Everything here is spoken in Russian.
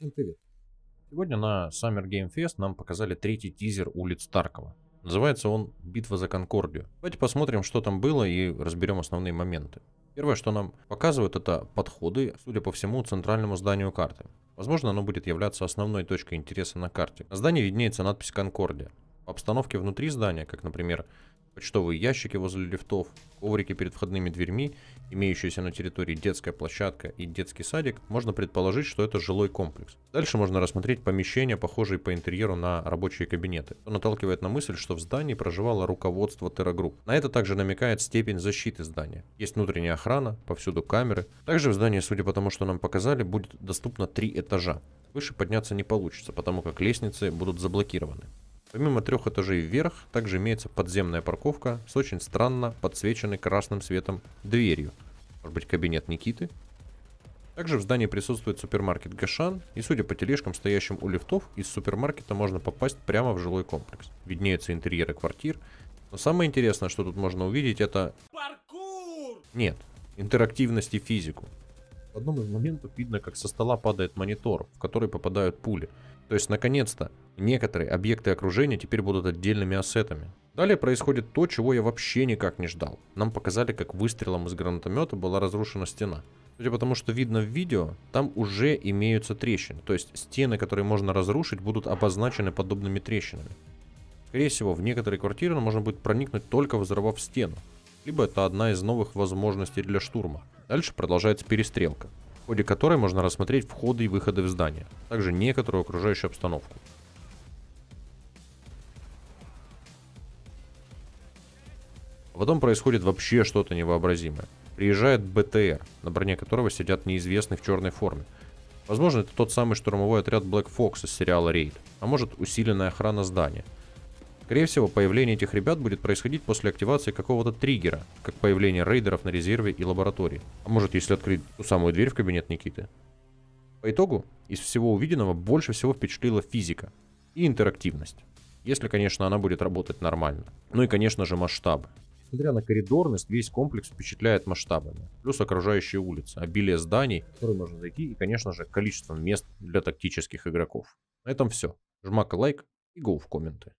Всем привет. Сегодня на Summer Game Fest нам показали третий тизер улиц Таркова. Называется он «Битва за Конкордию». Давайте посмотрим, что там было и разберем основные моменты. Первое, что нам показывают, это подходы, судя по всему, центральному зданию карты. Возможно, оно будет являться основной точкой интереса на карте. На здании виднеется надпись «Конкордия». По обстановке внутри здания, как, например, почтовые ящики возле лифтов, коврики перед входными дверьми, имеющиеся на территории детская площадка и детский садик, можно предположить, что это жилой комплекс. Дальше можно рассмотреть помещения, похожие по интерьеру на рабочие кабинеты, что наталкивает на мысль, что в здании проживало руководство террогрупп. На это также намекает степень защиты здания. Есть внутренняя охрана, повсюду камеры. Также в здании, судя по тому, что нам показали, будет доступно три этажа. Выше подняться не получится, потому как лестницы будут заблокированы. Помимо трех этажей вверх, также имеется подземная парковка с очень странно подсвеченной красным светом дверью. Может быть кабинет Никиты? Также в здании присутствует супермаркет Гашан, и судя по тележкам, стоящим у лифтов, из супермаркета можно попасть прямо в жилой комплекс. Виднеются интерьеры квартир, но самое интересное, что тут можно увидеть, это... Паркур! Нет, интерактивность и физику. В одном из моментов видно, как со стола падает монитор, в который попадают пули. То есть, наконец-то, некоторые объекты окружения теперь будут отдельными ассетами. Далее происходит то, чего я вообще никак не ждал. Нам показали, как выстрелом из гранатомета была разрушена стена. Судя потому, что видно в видео, там уже имеются трещины, то есть стены, которые можно разрушить, будут обозначены подобными трещинами. Скорее всего, в некоторые квартиры можно будет проникнуть только взорвав стену, либо это одна из новых возможностей для штурма – Дальше продолжается перестрелка, в ходе которой можно рассмотреть входы и выходы в здание, а также некоторую окружающую обстановку. А потом происходит вообще что-то невообразимое. Приезжает БТР, на броне которого сидят неизвестные в черной форме. Возможно, это тот самый штурмовой отряд Black Fox из сериала «Рейд», а может усиленная охрана здания – Скорее всего, появление этих ребят будет происходить после активации какого-то триггера, как появление рейдеров на резерве и лаборатории. А может, если открыть ту самую дверь в кабинет Никиты? По итогу, из всего увиденного больше всего впечатлила физика и интерактивность. Если, конечно, она будет работать нормально. Ну и, конечно же, масштабы. Несмотря на коридорность, весь комплекс впечатляет масштабами. Плюс окружающие улицы, обилие зданий, в которые можно зайти, и, конечно же, количество мест для тактических игроков. На этом все. Жмак лайк и гоу в комменты.